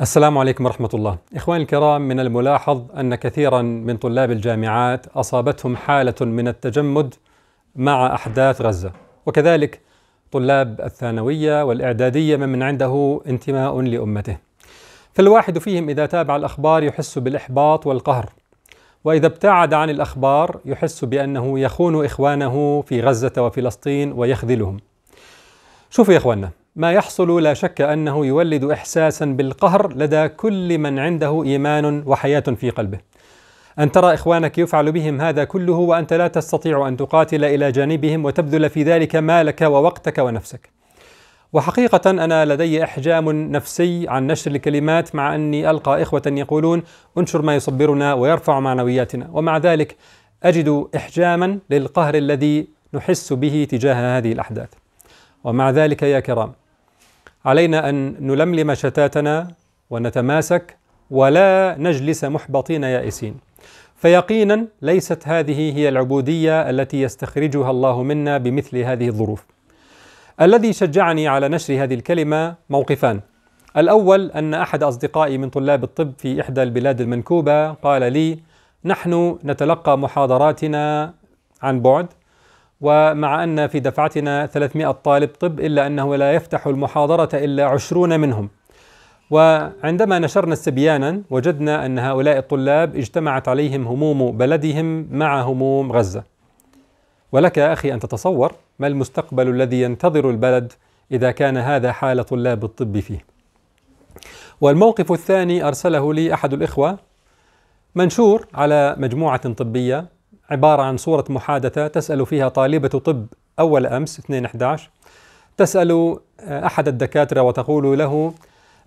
السلام عليكم ورحمة الله. إخواني الكرام من الملاحظ أن كثيرا من طلاب الجامعات أصابتهم حالة من التجمد مع أحداث غزة، وكذلك طلاب الثانوية والإعدادية ممن عنده انتماء لأمته. فالواحد فيهم إذا تابع الأخبار يحس بالإحباط والقهر، وإذا ابتعد عن الأخبار يحس بأنه يخون إخوانه في غزة وفلسطين ويخذلهم. شوفوا يا إخواننا ما يحصل لا شك انه يولد احساسا بالقهر لدى كل من عنده ايمان وحياه في قلبه. ان ترى اخوانك يفعل بهم هذا كله وانت لا تستطيع ان تقاتل الى جانبهم وتبذل في ذلك مالك ووقتك ونفسك. وحقيقة أنا لدي إحجام نفسي عن نشر الكلمات مع أني ألقى إخوة يقولون انشر ما يصبرنا ويرفع معنوياتنا ومع ذلك أجد إحجاما للقهر الذي نحس به تجاه هذه الأحداث ومع ذلك يا كرام علينا أن نلملم شتاتنا ونتماسك ولا نجلس محبطين يائسين فيقينا ليست هذه هي العبودية التي يستخرجها الله منا بمثل هذه الظروف الذي شجعني على نشر هذه الكلمة موقفان الأول أن أحد أصدقائي من طلاب الطب في إحدى البلاد المنكوبة قال لي نحن نتلقى محاضراتنا عن بعد ومع أن في دفعتنا 300 طالب طب إلا أنه لا يفتح المحاضرة إلا عشرون منهم وعندما نشرنا استبيانا وجدنا أن هؤلاء الطلاب اجتمعت عليهم هموم بلدهم مع هموم غزة ولك يا أخي أن تتصور ما المستقبل الذي ينتظر البلد إذا كان هذا حال طلاب الطب فيه والموقف الثاني أرسله لي أحد الإخوة منشور على مجموعة طبية عبارة عن صورة محادثة تسأل فيها طالبة طب أول أمس 2/11 تسأل آه، أحد الدكاترة وتقول له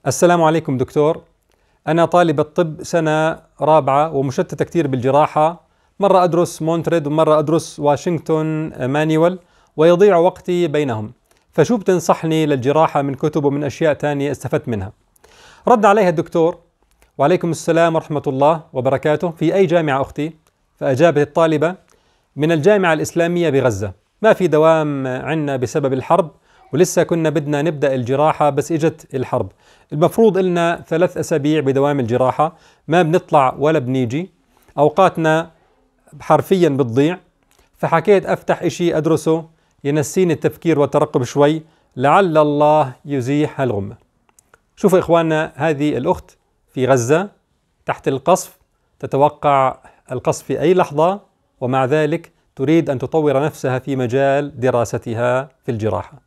السلام عليكم دكتور أنا طالبة طب سنة رابعة ومشتتة كثير بالجراحة مرة أدرس مونتريد ومرة أدرس واشنطن آه، مانيوال ويضيع وقتي بينهم فشو بتنصحني للجراحة من كتب ومن أشياء تانية استفدت منها رد عليها الدكتور وعليكم السلام ورحمة الله وبركاته في أي جامعة أختي؟ فأجابت الطالبة من الجامعة الإسلامية بغزة ما في دوام عنا بسبب الحرب ولسه كنا بدنا نبدأ الجراحة بس إجت الحرب المفروض إلنا ثلاث أسابيع بدوام الجراحة ما بنطلع ولا بنيجي أوقاتنا حرفيا بتضيع فحكيت أفتح إشي أدرسه ينسيني التفكير والترقب شوي لعل الله يزيح هالغمة شوفوا إخواننا هذه الأخت في غزة تحت القصف تتوقع القصف في أي لحظة ومع ذلك تريد أن تطور نفسها في مجال دراستها في الجراحة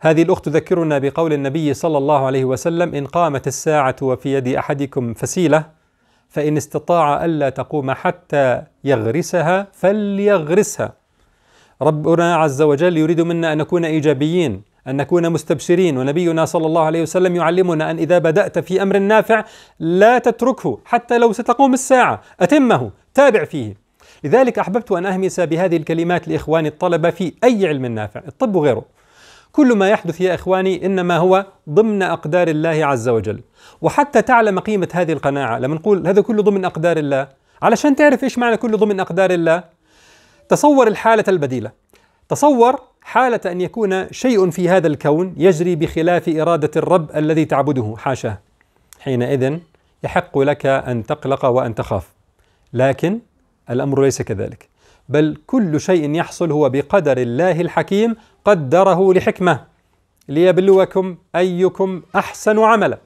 هذه الأخت تذكرنا بقول النبي صلى الله عليه وسلم إن قامت الساعة وفي يد أحدكم فسيلة فإن استطاع ألا تقوم حتى يغرسها فليغرسها ربنا عز وجل يريد منا أن نكون إيجابيين أن نكون مستبشرين ونبينا صلى الله عليه وسلم يعلمنا أن إذا بدأت في أمر نافع لا تتركه حتى لو ستقوم الساعة أتمه تابع فيه لذلك أحببت أن أهمس بهذه الكلمات لإخواني الطلبة في أي علم نافع الطب وغيره كل ما يحدث يا إخواني إنما هو ضمن أقدار الله عز وجل وحتى تعلم قيمة هذه القناعة لما نقول هذا كله ضمن أقدار الله علشان تعرف إيش معنى كله ضمن أقدار الله تصور الحالة البديلة تصور حالة أن يكون شيء في هذا الكون يجري بخلاف إرادة الرب الذي تعبده حاشاه حينئذ يحق لك أن تقلق وأن تخاف لكن الأمر ليس كذلك بل كل شيء يحصل هو بقدر الله الحكيم قدره لحكمة ليبلوكم أيكم أحسن عملا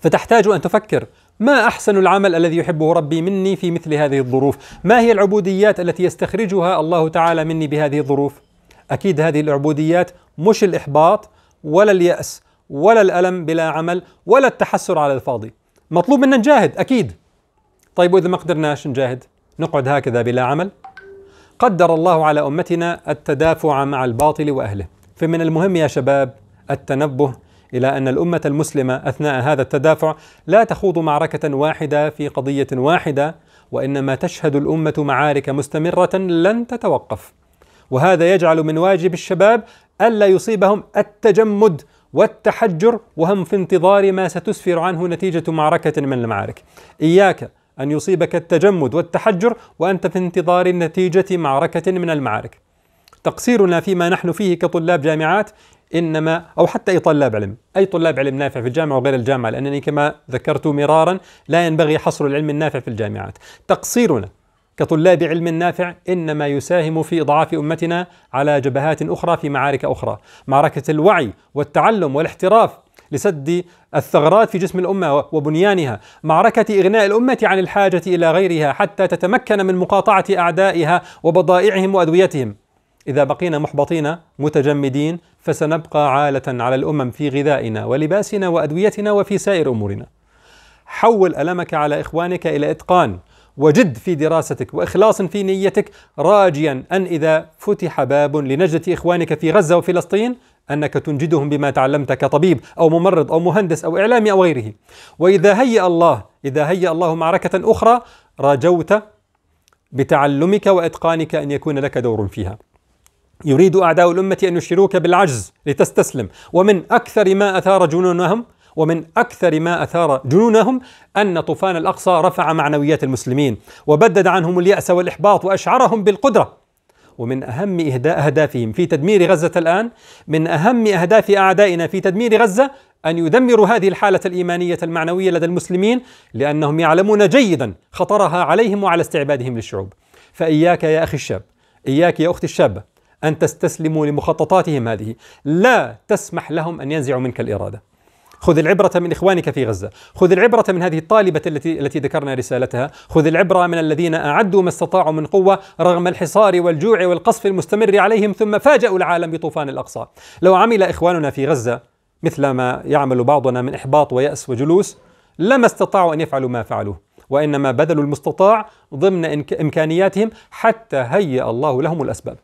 فتحتاج أن تفكر ما أحسن العمل الذي يحبه ربي مني في مثل هذه الظروف؟ ما هي العبوديات التي يستخرجها الله تعالى مني بهذه الظروف؟ أكيد هذه العبوديات مش الإحباط ولا اليأس ولا الألم بلا عمل ولا التحسر على الفاضي مطلوب منا نجاهد أكيد طيب وإذا ما قدرناش نجاهد نقعد هكذا بلا عمل قدر الله على أمتنا التدافع مع الباطل وأهله فمن المهم يا شباب التنبه إلى أن الأمة المسلمة أثناء هذا التدافع لا تخوض معركة واحدة في قضية واحدة وإنما تشهد الأمة معارك مستمرة لن تتوقف وهذا يجعل من واجب الشباب الا يصيبهم التجمد والتحجر وهم في انتظار ما ستسفر عنه نتيجه معركه من المعارك. اياك ان يصيبك التجمد والتحجر وانت في انتظار نتيجه معركه من المعارك. تقصيرنا فيما نحن فيه كطلاب جامعات انما او حتى اي طلاب علم، اي طلاب علم نافع في الجامعه وغير الجامعه لانني كما ذكرت مرارا لا ينبغي حصر العلم النافع في الجامعات. تقصيرنا كطلاب علم نافع انما يساهم في اضعاف امتنا على جبهات اخرى في معارك اخرى، معركه الوعي والتعلم والاحتراف لسد الثغرات في جسم الامه وبنيانها، معركه اغناء الامه عن الحاجه الى غيرها حتى تتمكن من مقاطعه اعدائها وبضائعهم وادويتهم. اذا بقينا محبطين متجمدين فسنبقى عاله على الامم في غذائنا ولباسنا وادويتنا وفي سائر امورنا. حول المك على اخوانك الى اتقان وجد في دراستك واخلاص في نيتك راجيا ان اذا فتح باب لنجده اخوانك في غزه وفلسطين انك تنجدهم بما تعلمت كطبيب او ممرض او مهندس او اعلامي او غيره واذا هيأ الله اذا هيأ الله معركه اخرى راجوت بتعلمك واتقانك ان يكون لك دور فيها يريد أعداء الأمة أن يشيروك بالعجز لتستسلم ومن أكثر ما أثار جنونهم ومن أكثر ما أثار جنونهم أن طوفان الأقصى رفع معنويات المسلمين وبدد عنهم اليأس والإحباط وأشعرهم بالقدرة ومن أهم أهدافهم في تدمير غزة الآن من أهم أهداف أعدائنا في تدمير غزة أن يدمروا هذه الحالة الإيمانية المعنوية لدى المسلمين لأنهم يعلمون جيدا خطرها عليهم وعلى استعبادهم للشعوب فإياك يا أخي الشاب إياك يا أختي الشابة أن تستسلموا لمخططاتهم هذه لا تسمح لهم أن ينزعوا منك الإرادة خذ العبرة من إخوانك في غزة خذ العبرة من هذه الطالبة التي, التي ذكرنا رسالتها خذ العبرة من الذين أعدوا ما استطاعوا من قوة رغم الحصار والجوع والقصف المستمر عليهم ثم فاجأوا العالم بطوفان الأقصى لو عمل إخواننا في غزة مثل ما يعمل بعضنا من إحباط ويأس وجلوس لما استطاعوا أن يفعلوا ما فعلوه وإنما بذلوا المستطاع ضمن إمكانياتهم حتى هيأ الله لهم الأسباب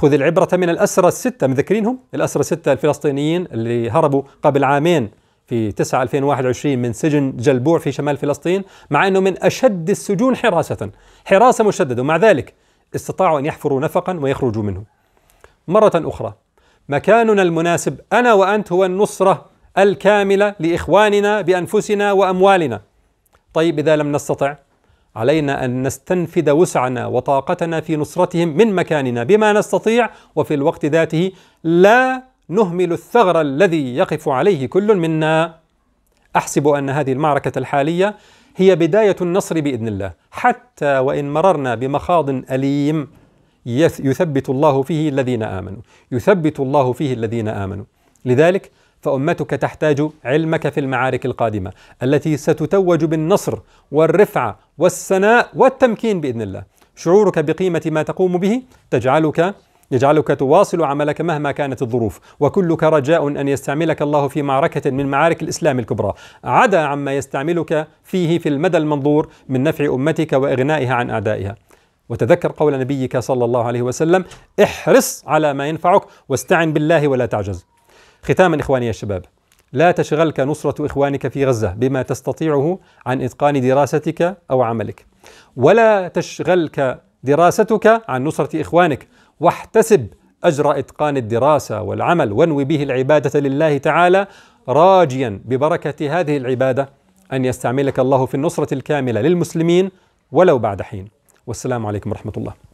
خذ العبرة من الأسرى الستة مذكرينهم الأسرى الستة الفلسطينيين اللي هربوا قبل عامين في 9 2021 من سجن جلبوع في شمال فلسطين مع أنه من أشد السجون حراسة حراسة مشددة ومع ذلك استطاعوا أن يحفروا نفقا ويخرجوا منه مرة أخرى مكاننا المناسب أنا وأنت هو النصرة الكاملة لإخواننا بأنفسنا وأموالنا طيب إذا لم نستطع علينا ان نستنفذ وسعنا وطاقتنا في نصرتهم من مكاننا بما نستطيع وفي الوقت ذاته لا نهمل الثغر الذي يقف عليه كل منا احسب ان هذه المعركه الحاليه هي بدايه النصر باذن الله حتى وان مررنا بمخاض اليم يثبت الله فيه الذين امنوا يثبت الله فيه الذين امنوا لذلك فأمتك تحتاج علمك في المعارك القادمة التي ستتوج بالنصر والرفعة والسناء والتمكين بإذن الله شعورك بقيمة ما تقوم به تجعلك يجعلك تواصل عملك مهما كانت الظروف وكلك رجاء أن يستعملك الله في معركة من معارك الإسلام الكبرى عدا عما يستعملك فيه في المدى المنظور من نفع أمتك وإغنائها عن أعدائها وتذكر قول نبيك صلى الله عليه وسلم احرص على ما ينفعك واستعن بالله ولا تعجز ختاما إخواني يا شباب لا تشغلك نصرة إخوانك في غزة بما تستطيعه عن إتقان دراستك أو عملك ولا تشغلك دراستك عن نصرة إخوانك واحتسب أجر إتقان الدراسة والعمل وانوي به العبادة لله تعالى راجيا ببركة هذه العبادة أن يستعملك الله في النصرة الكاملة للمسلمين ولو بعد حين والسلام عليكم ورحمة الله